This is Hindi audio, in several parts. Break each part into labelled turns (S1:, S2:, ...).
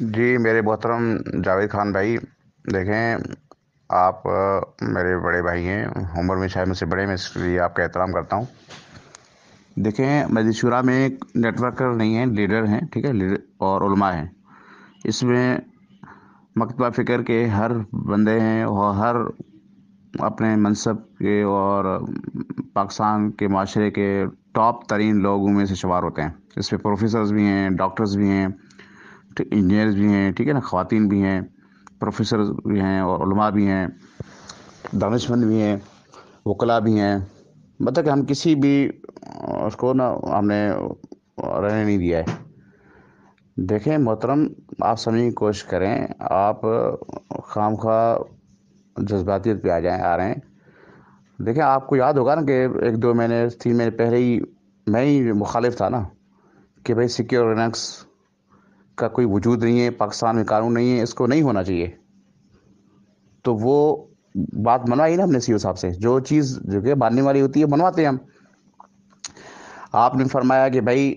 S1: जी मेरे बोहतरम जावेद खान भाई देखें आप मेरे बड़े भाई हैं उम्र में शायद मुझसे बड़े मैं इसके लिए आपका एहतराम करता हूँ देखें मजशूरा में एक नेटवर्कर नहीं है लीडर हैं ठीक है लीडर और उलमा हैं इसमें मकतबा फ़िक्र के हर बंदे हैं और हर अपने मनसब के और पाकिस्तान के माशरे के टॉप तरीन लोगों में से शुमार होते हैं इसमें प्रोफेसर्स भी हैं डॉक्टर्स भी हैं इंजीनियर्स भी हैं ठीक है ना खातन भी हैं प्रोफेसर भी हैं और भी हैं दानशमंद भी हैं वकला भी हैं मतलब कि हम किसी भी उसको ना हमने रहने नहीं दिया है देखें मोहतरम आप समझने की कोशिश करें आप खाम खा जज्बाती पे आ जाएं आ रहे हैं देखें आपको याद होगा ना कि एक दो महीने तीन महीने पहले ही मैं ही मुखालिफ था ना कि भाई सिक्योर रिनक्स का कोई वजूद नहीं है पाकिस्तान में कानून नहीं है इसको नहीं होना चाहिए तो वो बात मनवाई ना हमने सी साहब से जो चीज़ जो कि मानने वाली होती है मनवाते हैं हम आपने फरमाया कि भाई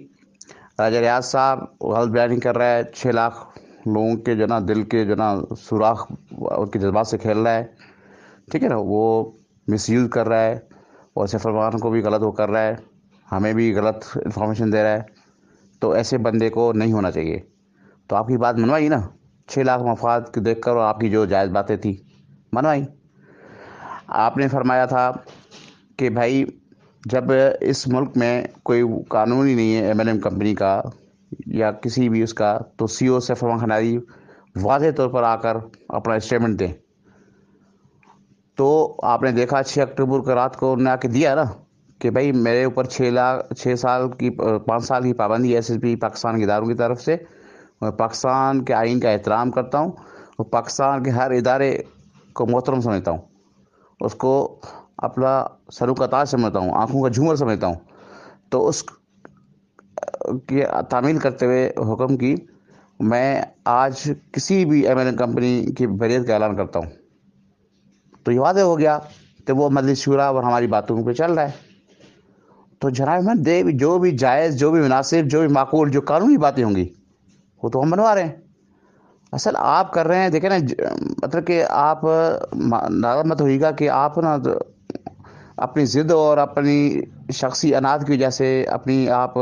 S1: राजा रियाज साहब गलत बयानी कर रहा है छः लाख लोगों के जो ना दिल के जो ना सुराख उनके जज्बात से खेल रहा है ठीक है ना वो मिस यूज़ कर रहा है और सफ़रमान को भी गलत वो कर रहा है हमें भी गलत इन्फॉर्मेशन दे रहा है तो ऐसे बंदे को नहीं होना चाहिए तो आपकी बात मनवाई ना छः लाख मफाद को देख कर और आपकी जो जायज़ बातें थी मनवाई आपने फरमाया था कि भाई जब इस मुल्क में कोई कानून ही नहीं है एम कंपनी का या किसी भी उसका तो सी ओ e से फरमा खनारी वाज तौर पर आकर अपना स्टेटमेंट दें तो आपने देखा छः अक्टूबर को रात को उन्होंने आके दिया ना कि भाई मेरे ऊपर छः लाख छः साल की पाँच साल की पाबंदी एस एस पी पाकिस्तान के इदारों की तरफ से मैं पाकिस्तान के आइन का एहतराम करता हूँ और पाकिस्तान के हर इदारे को मोहतरम समझता हूँ उसको अपना सरू समझता हूँ आँखों का झूमर समझता हूँ तो उस की तामील करते हुए हुक्म की मैं आज किसी भी अमेरिकन कंपनी की बैरियर का ऐलान करता हूँ तो ये वादे हो गया तो वो मजलिस शुरा और हमारी बातों पे चल रहा है तो जनाब मैं दे जो भी जायज़ जो भी मुनासिब जो भी माकूल जो कानूनी बातें होंगी वो तो हम बनवा रहे हैं असल आप कर रहे हैं देखें ना मतलब कि आप नाराज मत होगा कि आप ना तो अपनी ज़िद और अपनी शख्सी अनाज की वजह से अपनी आप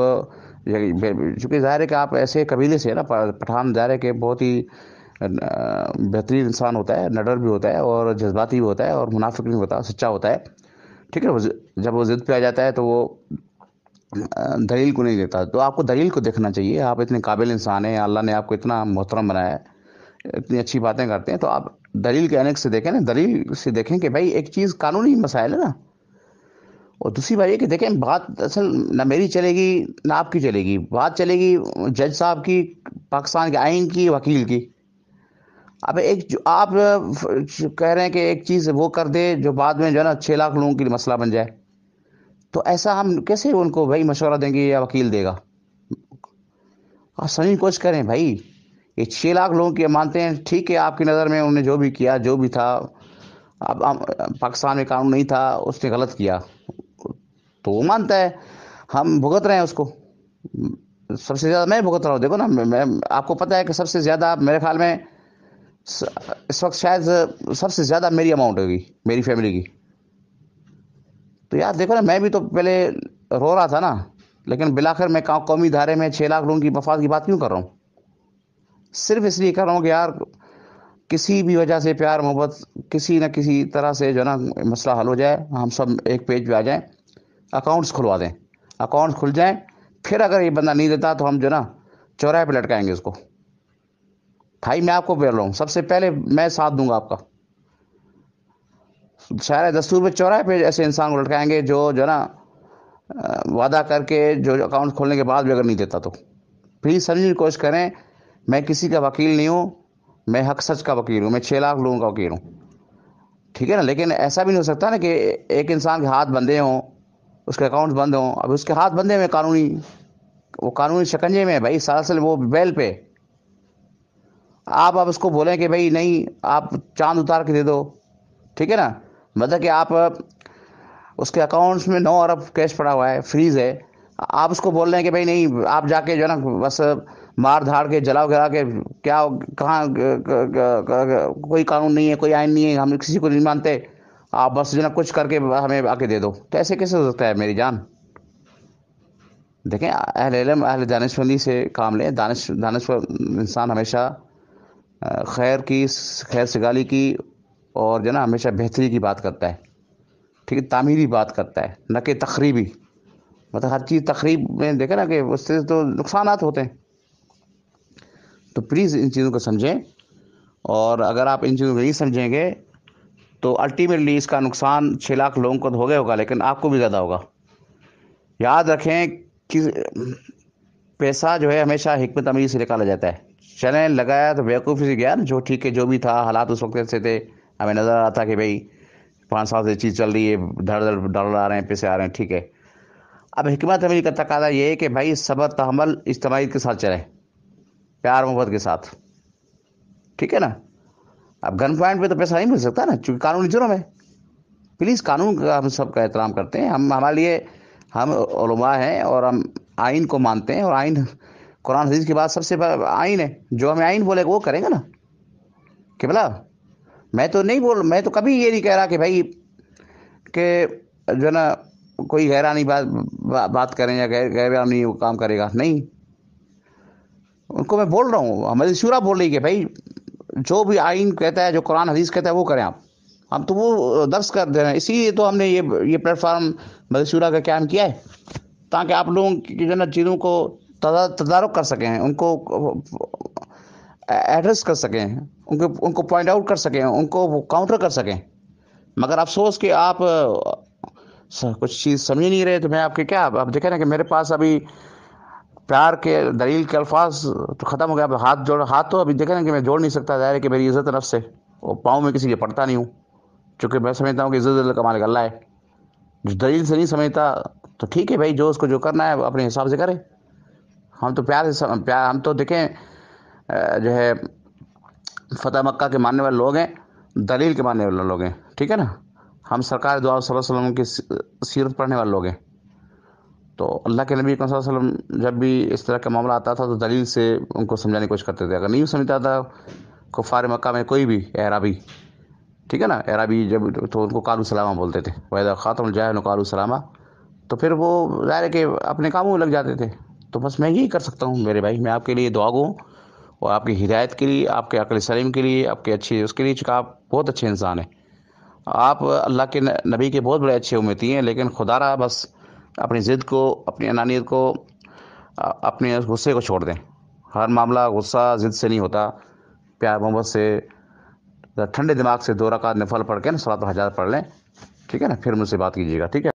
S1: चूँकि ज़ाहिर है कि आप ऐसे कबीले से है ना पठान ज़ाहिर है कि बहुत ही बेहतरीन इंसान होता है नडर भी होता है और जज्बाती भी होता है और मुनाफिक भी होता है सच्चा होता है ठीक है जब वो ज़िद पे आ जाता है तो वो दलील को नहीं देखता तो आपको दलील को देखना चाहिए आप इतने काबिल इंसान हैं अल्लाह ने आपको इतना मोहतरम बनाया है इतनी अच्छी बातें करते हैं तो आप दलील के अनेक से देखें ना दलील से देखें कि भाई एक चीज़ कानूनी मसाइल है ना और दूसरी बात ये कि देखें बात असल ना मेरी चलेगी ना आपकी चलेगी बात चलेगी जज साहब की पाकिस्तान के आइन की वकील की अब एक जो आप कह रहे हैं कि एक चीज़ वो कर दे जो बाद में जो है ना छः लाख लोगों के लिए मसला बन जाए तो ऐसा हम कैसे उनको भाई मशवरा देंगे या वकील देगा आप सही कोशिश करें भाई ये छः लाख लोगों के मानते हैं ठीक है आपकी नज़र में उन्होंने जो भी किया जो भी था अब पाकिस्तान में कानून नहीं था उसने गलत किया तो वो मानता है हम भुगत रहे हैं उसको सबसे ज़्यादा मैं भुगत रहा हूँ देखो ना मैं आपको पता है कि सबसे ज़्यादा मेरे ख्याल में इस वक्त शायद सबसे ज़्यादा मेरी अमाउंट होगी मेरी फैमिली की तो यार देखो ना मैं भी तो पहले रो रहा था ना लेकिन बिलाखिर मैं कौमी धारे में छः लाख लोगों की मफाद की बात क्यों कर रहा हूँ सिर्फ इसलिए कर रहा हूँ कि यार किसी भी वजह से प्यार मोहब्बत किसी न किसी तरह से जो ना मसला हल हो जाए हम सब एक पेज पे आ जाएं अकाउंट्स खुलवा दें अकाउंट्स खुल जाएं फिर अगर ये बंदा नहीं देता तो हम जो ना चौराहे पे लटकाएंगे उसको भाई मैं आपको बोल रहा हूँ सबसे पहले मैं साथ दूंगा आपका सारे दस्तूर पे चौराहे पे ऐसे इंसान को लटकाएंगे जो जो ना वादा करके जो अकाउंट खोलने के बाद भी अगर नहीं देता तो प्लीज़ समझने की कोशिश करें मैं किसी का वकील नहीं हूँ मैं हक सच का वकील हूँ मैं छः लाख लोगों का वकील हूँ ठीक है ना लेकिन ऐसा भी नहीं हो सकता ना कि एक इंसान के हाथ बंधे हों उसके अकाउंट बंद हों अब उसके हाथ बंधे में कानूनी वो कानूनी शिकंजे में भाई सरासल वो बेल पे आप अब उसको बोलें कि भाई नहीं आप चांद उतार के दे दो ठीक है ना मतलब कि आप उसके अकाउंट्स में नौ अरब कैश पड़ा हुआ है फ्रीज है आप उसको बोल रहे हैं कि भाई नहीं आप जाके जो है ना बस मार धाड़ के जलाओ गिरा के क्या कहाँ कोई कानून नहीं है कोई आयन नहीं है हम किसी को नहीं मानते आप बस जो ना कुछ करके हमें आके दे दो तो ऐसे कैसे हो सकता है मेरी जान देखें अहल इलम अहल दानशमंदी से काम लें दानश दानश्वर इंसान हमेशा खैर की खैर सगाली की और जो ना हमेशा बेहतरी की बात करता है ठीक है तामीरी बात करता है न कि तकरीबी मतलब हर चीज़ तकरीब में देखे ना कि उससे तो नुकसान होते हैं तो प्लीज़ इन चीज़ों को समझें और अगर आप इन चीज़ों को नहीं समझेंगे तो अल्टीमेटली इसका नुकसान छः लाख लोगों को तो हो गया होगा लेकिन आपको भी ज़्यादा होगा याद रखें कि पैसा जो है हमेशा हमत अमीर से निकाला जाता है चलें लगाया तो बेवकूफ़ी से गया ना जो ठीक है जो भी था हालात उस वक्त ऐसे थे हमें नज़र आ रहा था कि भाई पाँच साल से चीज़ चल रही है धड़ धड़ डॉलर आ रहे हैं पैसे आ रहे हैं ठीक है अब हमत हमें का तकादा ये है कि भाई सबर तहमल इज्तमाही के साथ चले प्यार मोहब्बत के साथ ठीक है ना अब गन पॉइंट पे तो पैसा नहीं मिल सकता ना चूँकि कानूनी जुर्म है प्लीज़ कानून का हम सब का एहतराम करते हैं हम हमारे लिए हम हमा हैं और हम आइन को मानते हैं और आइन कुरान हदीस के बाद सबसे आइन है जो हमें आइन बोलेगा वो करेंगे ना कि बोला मैं तो नहीं बोल मैं तो कभी ये नहीं कह रहा कि भाई के जो ना कोई गैरानी बात बा, बात करें या गैर गैरानी वो काम करेगा नहीं उनको मैं बोल रहा हूँ हमारे शूरा बोल रही है भाई जो भी आइन कहता है जो कुरान हदीस कहता है वो करें आप हम तो वो दर्ज कर दे रहे हैं इसीलिए तो हमने ये ये प्लेटफार्म मदशूरा का क्या किया है ताकि आप लोगों की जो ना चीज़ों को तदारक कर सकें उनको एड्रेस कर सकें उनके उनको पॉइंट आउट कर सकें उनको काउंटर कर सकें मगर अफसोस कि आप कुछ चीज़ समझ नहीं रहे तो मैं आपके क्या आप देखें ना कि मेरे पास अभी प्यार के दलील के अल्फाज तो ख़त्म हो गया अब हाथ जोड़ हाथ तो अभी देखें ना कि मैं जोड़ नहीं सकता ज़ाहिर है कि मेरी इज़्ज़त नफ़ से वो पाँव में किसी के पड़ता नहीं हूँ चूँकि मैं समझता हूँ कि इज़्ज़त का मालिक अल्लाह है जो दलील से नहीं समझता तो ठीक है भाई जो उसको जो करना है अपने हिसाब से करे हम तो प्यार से प्यार हम तो देखें जो है फतेह मक्का के मानने वाले लोग हैं दलील के मानने वाले लोग हैं ठीक है ना हम सरकार दुआ वसल्लम की सीरत पढ़ने वाले लोग हैं तो अल्लाह के नबी वसल्लम जब भी इस तरह का मामला आता था तो दलील से उनको समझाने की कोशिश करते थे अगर नहीं समझता था कुफार मक्का में कोई भी एराबी ठीक है ना एराबी जब तो उनको कालू सलामा बोलते थे वैदा ख़ातम जाहन कालू सलामा तो फिर वो ज़ाहिर के अपने कामों में लग जाते थे तो बस मैं यही कर सकता हूँ मेरे भाई मैं आपके लिए दुआ गूँ और आपकी हिदायत के लिए आपके अकल सलीम के लिए आपके अच्छे उसके लिए चूँकि आप बहुत अच्छे इंसान हैं आप अल्लाह के नबी के बहुत बड़े अच्छे उम्मीदी हैं लेकिन खुदा रहा बस अपनी ज़िद को अपनी अनानियत को अपने गुस्से को छोड़ दें हर मामला गुस्सा ज़िद से नहीं होता प्यार मोहब्बत से ठंडे दिमाग से दो रकात नफल पढ़ के ना सलात हज़ार पढ़ लें ठीक है ना फिर मुझसे बात कीजिएगा ठीक है